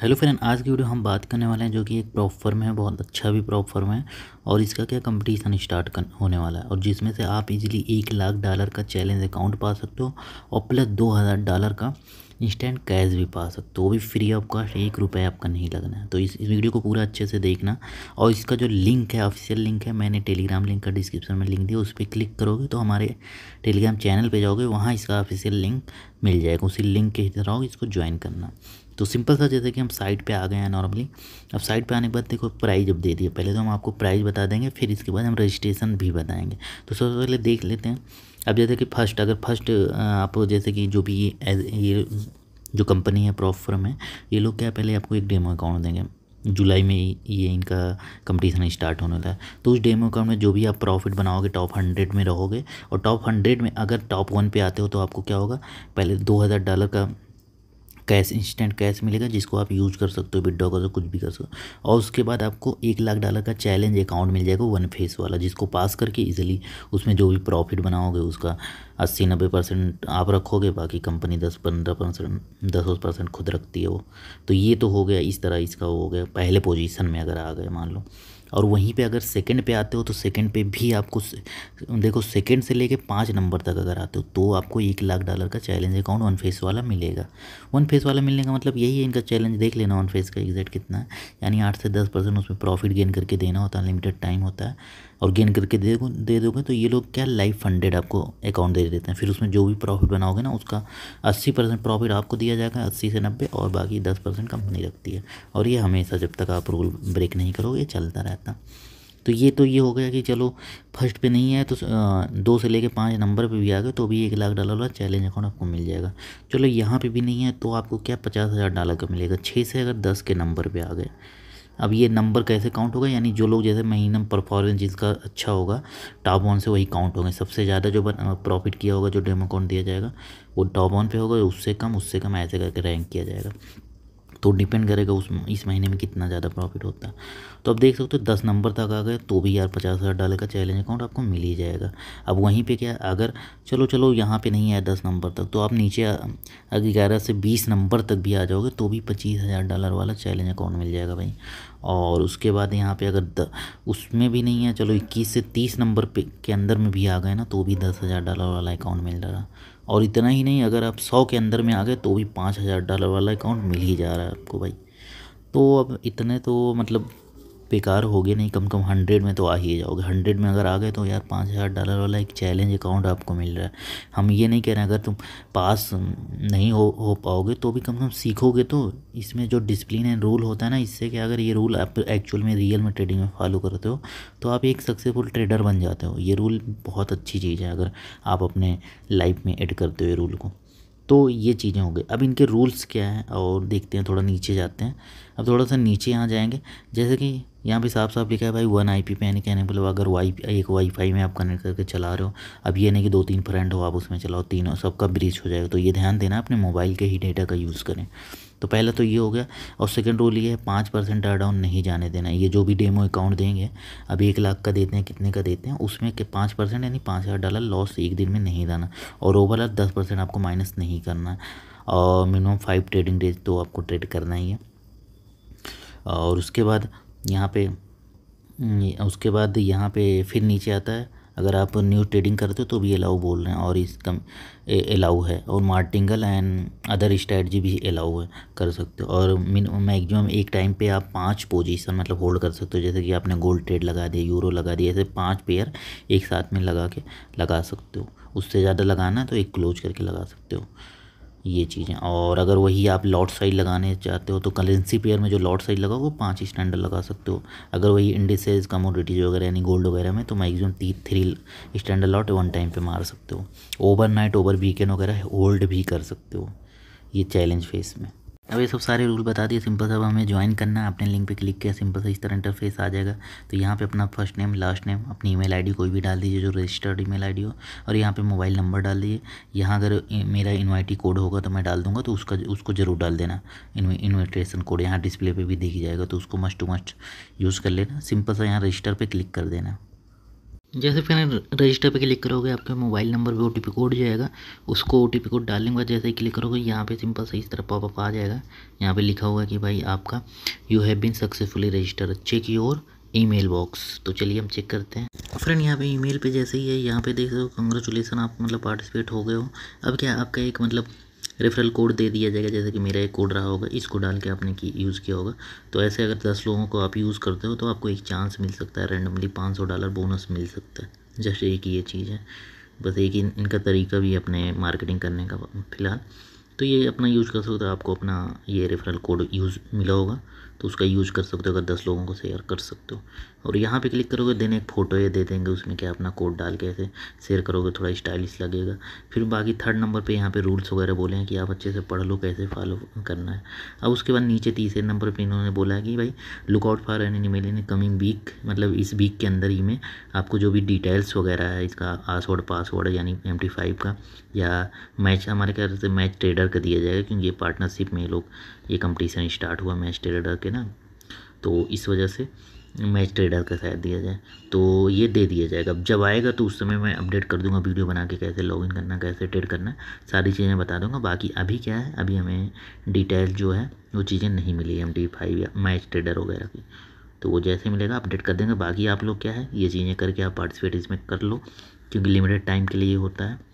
hello friend आज की video हम बात करने वाले हैं जो कि एक प्रॉप फर्म है बहुत अच्छा भी प्रॉप फर्म है और इसका क्या कंपटीशन स्टार्ट कर, होने वाला है और जिसमें से आप इजीली एक लाख डॉलर का चैलेंज अकाउंट पा सकते हो और प्लस दो हज़ार डॉलर का इंस्टेंट कैश भी पा सकते हो वो भी फ्री ऑफ कॉस्ट एक रुपये आपका नहीं लगना है तो इस वीडियो को पूरा अच्छे से देखना और इसका जो लिंक है ऑफिशियल लिंक है मैंने टेलीग्राम लिंक का डिस्क्रिप्शन में लिंक दिया उस पर क्लिक करोगे तो हमारे टेलीग्राम चैनल पर जाओगे वहाँ इसका ऑफिशियल लिंक मिल जाएगा उसी लिंक के तरह इसको ज्वाइन करना तो सिंपल सा जैसे कि हम साइट पे आ गए हैं नॉर्मली अब साइट पे आने के बाद देखो प्राइस अब दे दिए पहले तो हम आपको प्राइस बता देंगे फिर इसके बाद हम रजिस्ट्रेशन भी बताएंगे तो सबसे पहले देख लेते हैं अब जैसे कि फर्स्ट अगर फर्स्ट आप जैसे कि जो भी ये जो कंपनी है प्रॉफ फर्म है ये लोग क्या पहले आपको एक डेमो अकाउंट देंगे जुलाई में ये इनका कंपटीशन स्टार्ट होने लगा तो उस डेमो अकाउंट में जो भी आप प्रॉफिट बनाओगे टॉप हंड्रेड में रहोगे और टॉप हंड्रेड में अगर टॉप वन पे आते हो तो आपको क्या होगा पहले दो हज़ार डॉलर का कैश इंस्टेंट कैश मिलेगा जिसको आप यूज़ कर सकते हो विड्रॉ कर सकते हो कुछ भी कर सकते हो और उसके बाद आपको एक लाख डॉलर का चैलेंज अकाउंट मिल जाएगा वन फेस वाला जिसको पास करके ईजिली उसमें जो भी प्रॉफिट बनाओगे उसका अस्सी नब्बे परसेंट आप रखोगे बाकी कंपनी दस पंद्रह परसेंट दस परसेंट खुद रखती है वो तो ये तो हो गया इस तरह इसका हो गया पहले पोजीशन में अगर आ गए मान लो और वहीं पे अगर सेकंड पे आते हो तो सेकंड पे भी आपको देखो सेकंड से लेके पाँच नंबर तक अगर आते हो तो आपको एक लाख डॉलर का चैलेंज अकाउंट वन फेस वाला मिलेगा वन फेस वाला मिलने का मतलब यही है इनका चैलेंज देख लेना वन फेस का एग्जैक्ट कितना है यानी आठ से दस परसेंट उसमें प्रॉफिट गेन करके देना होता है अनलिमिटेड टाइम होता है और गेन करके दे दो दे दोगे तो ये लोग क्या लाइफ फंडेड आपको अकाउंट दे देते हैं फिर उसमें जो भी प्रॉफिट बनाओगे ना उसका अस्सी परसेंट प्रॉफिट आपको दिया जाएगा अस्सी से नब्बे और बाकी दस परसेंट कंपनी रखती है और ये हमेशा जब तक आप रूल ब्रेक नहीं करोगे ये चलता रहता तो ये तो ये हो गया कि चलो फर्स्ट पे नहीं है तो दो से लेके पाँच नंबर पे भी आ गए तो भी एक लाख डॉलर वाला चैलेंज अकाउंट आपको मिल जाएगा चलो यहाँ पे भी नहीं है तो आपको क्या पचास हज़ार डॉलर का मिलेगा छः से अगर दस के नंबर पे आ गए अब ये नंबर कैसे काउंट होगा यानी जो लोग जैसे महीनम परफॉर्मेंस जिसका अच्छा होगा टॉप वन से वही काउंट होंगे सबसे ज़्यादा जो प्रॉफिट किया होगा जो डेमो अकाउंट दिया जाएगा वो टॉप वन पे होगा उससे कम उससे कम ऐसे करके रैंक किया जाएगा तो डिपेंड करेगा उस इस महीने में कितना ज़्यादा प्रॉफिट होता है तो आप देख सकते हो दस नंबर तक आ गए तो भी यार पचास हज़ार डॉलर का चैलेंज अकाउंट आपको मिल ही जाएगा अब वहीं पे क्या अगर चलो चलो यहाँ पे नहीं आया दस नंबर तक तो आप नीचे अगर ग्यारह से बीस नंबर तक भी आ जाओगे तो भी पच्चीस हज़ार डॉलर वाला चैलेंज अकाउंट मिल जाएगा भाई और उसके बाद यहाँ पे अगर द, उसमें भी नहीं है चलो इक्कीस से तीस नंबर पे के अंदर में भी आ गए ना तो भी दस हज़ार डॉलर वाला अकाउंट मिल रहा और इतना ही नहीं अगर आप सौ के अंदर में आ गए तो भी पाँच हज़ार डॉलर वाला अकाउंट मिल ही जा रहा है आपको भाई तो अब इतने तो मतलब बेकार हो नहीं कम कम हंड्रेड में तो आ ही जाओगे हंड्रेड में अगर आ गए तो यार पाँच हज़ार डॉलर वाला एक चैलेंज अकाउंट आपको मिल रहा है हम ये नहीं कह रहे अगर तुम पास नहीं हो हो पाओगे तो भी कम से कम सीखोगे तो इसमें जो डिसिप्लिन एंड रूल होता है ना इससे कि अगर ये रूल आप एक्चुअल में रियल में ट्रेडिंग में फॉलो करते हो तो आप एक सक्सेसफुल ट्रेडर बन जाते हो ये रूल बहुत अच्छी चीज़ है अगर आप अपने लाइफ में एड करते हो ये रूल को तो ये चीज़ें हो गई अब इनके रूल्स क्या हैं और देखते हैं थोड़ा नीचे जाते हैं अब थोड़ा सा नीचे यहाँ जाएंगे जैसे कि यहाँ पे साफ साफ लिखा है भाई वन आई पी पे यानी कहने मतलब अगर वाई एक वाईफाई में आप कनेक्ट करके चला रहे हो अब ये नहीं कि दो तीन फ्रेंड हो आप उसमें चलाओ तीनों सबका ब्रिज हो जाएगा तो ये ध्यान देना अपने मोबाइल के ही डेटा का यूज़ करें तो पहला तो ये हो गया और सेकेंड रूल ये है पाँच परसेंट डर डाउन नहीं जाने देना ये जो भी डेमो अकाउंट देंगे अब एक लाख का देते हैं कितने का देते हैं उसमें के पाँच परसेंट यानी पाँच हज़ार डॉलर लॉस एक दिन में नहीं देना और ओवरऑल दस परसेंट आपको माइनस नहीं करना और मिनिमम फाइव ट्रेडिंग डेज तो आपको ट्रेड करना ही है और उसके बाद यहाँ पे हम्म, उसके बाद यहाँ पे फिर नीचे आता है अगर आप न्यू ट्रेडिंग करते हो तो भी अलाउ बोल रहे हैं और इस कम अलाउ है और मार्टिंगल एंड अदर स्ट्रैटी भी अलाउ है कर सकते हो और मैक्सिमम एक टाइम पे आप पांच पोजीशन मतलब होल्ड कर सकते हो जैसे कि आपने गोल्ड ट्रेड लगा दिया यूरो लगा दिया ऐसे पाँच पेयर एक साथ में लगा के लगा सकते हो उससे ज़्यादा लगाना तो एक क्लोज करके लगा सकते हो ये चीज़ें और अगर वही आप लॉट साइज लगाने चाहते हो तो करेंसी पेयर में जो लॉट साइज लगा वो पाँच स्टैंडर्ड लगा सकते हो अगर वही इंडिसेज कमोडिटीज़ वगैरह यानी गोल्ड वगैरह में तो maximum three standard lot one time पे मार सकते हो ओवर नाइट ओवर वीकेंड वगैरह होल्ड भी कर सकते हो ये चैलेंज फेस में अब ये सब सारे रूल बता दिए सिंपल अब हमें ज्वाइन करना है अपने लिंक पे क्लिक किया सिंपल सा इस तरह इंटरफेस आ जाएगा तो यहाँ पे अपना फर्स्ट नेम लास्ट नेम अपनी ईमेल आईडी कोई भी डाल दीजिए जो रजिस्टर्ड ईमेल आईडी हो और यहाँ पे मोबाइल नंबर डाल दीजिए यहाँ अगर मेरा इन्वाइटी कोड होगा तो मैं डाल दूँगा तो उसका उसको ज़रूर डाल देना इन्विटेशन कोड यहाँ डिस्प्ले पर भी देखी जाएगा तो उसको मस्ट टू मस्ट यूज़ कर लेना सिंपल सा यहाँ रजिस्टर पर क्लिक कर देना जैसे फिर रजिस्टर पे क्लिक करोगे आपके मोबाइल नंबर पे ओ टी पी कोड जाएगा उसको ओ टी पी कोड डालने के बाद जैसे ही क्लिक करोगे यहाँ पे सिंपल से इस तरह पॉपअप आ जाएगा यहाँ पे लिखा होगा कि भाई आपका you have been successfully register check your email box तो चलिए हम चेक करते हैं फ्रेंड यहाँ पे ईमेल पे जैसे ही है यहाँ पे देख रहे हो कंग्रेचुलेसन आप मतलब पार्टिसिपेट हो गए हो अब क्या आपका एक मतलब रेफरल कोड दे दिया जाएगा जैसे कि मेरा एक कोड रहा होगा इसको डाल के आपने की यूज़ किया होगा तो ऐसे अगर दस लोगों को आप यूज़ करते हो तो आपको एक चांस मिल सकता है रेंडमली पाँच सौ डॉलर बोनस मिल सकता है जस्ट एक ही ये चीज़ है बस एक ही इनका तरीका भी अपने मार्केटिंग करने का फिलहाल तो ये अपना यूज कर सकते हो तो आपको अपना ये रेफरल कोड यूज़ मिला होगा तो उसका यूज़ कर सकते हो अगर दस लोगों को शेयर कर सकते हो और यहाँ पे क्लिक करोगे देने एक फ़ोटो ये दे देंगे उसमें क्या अपना कोड डाल के ऐसे शेयर करोगे थोड़ा स्टाइलिश लगेगा फिर बाकी थर्ड नंबर पे यहाँ पे रूल्स वगैरह बोले हैं कि आप अच्छे से पढ़ लो कैसे फॉलो करना है अब उसके बाद नीचे तीसरे नंबर पर इन्होंने बोला है कि भाई lookout for an animal in coming week मतलब इस वीक के अंदर ही में आपको जो भी डिटेल्स वगैरह है इसका आसवर्ड पासवर्ड यानी एम का या मैच हमारे ख्याल से मैच ट्रेडर का दिया जाएगा क्योंकि ये पार्टनरशिप में लोग ये कंपटीशन स्टार्ट हुआ मैच ट्रेडर आपके ना तो इस वजह से मैच ट्रेडर का शायद दिया जाए तो ये दे दिया जाएगा अब जब आएगा तो उस समय मैं अपडेट कर दूंगा वीडियो बना के कैसे लॉगिन करना कैसे ट्रेड करना सारी चीज़ें बता दूंगा बाकी अभी क्या है अभी हमें डिटेल जो है वो चीज़ें नहीं मिली एम डी फाइव या मैच ट्रेडर वगैरह की तो वो जैसे मिलेगा अपडेट कर देंगे बाकी आप लोग क्या है ये चीज़ें करके आप पार्टिसिपेट इसमें कर लो क्योंकि लिमिटेड टाइम के लिए होता है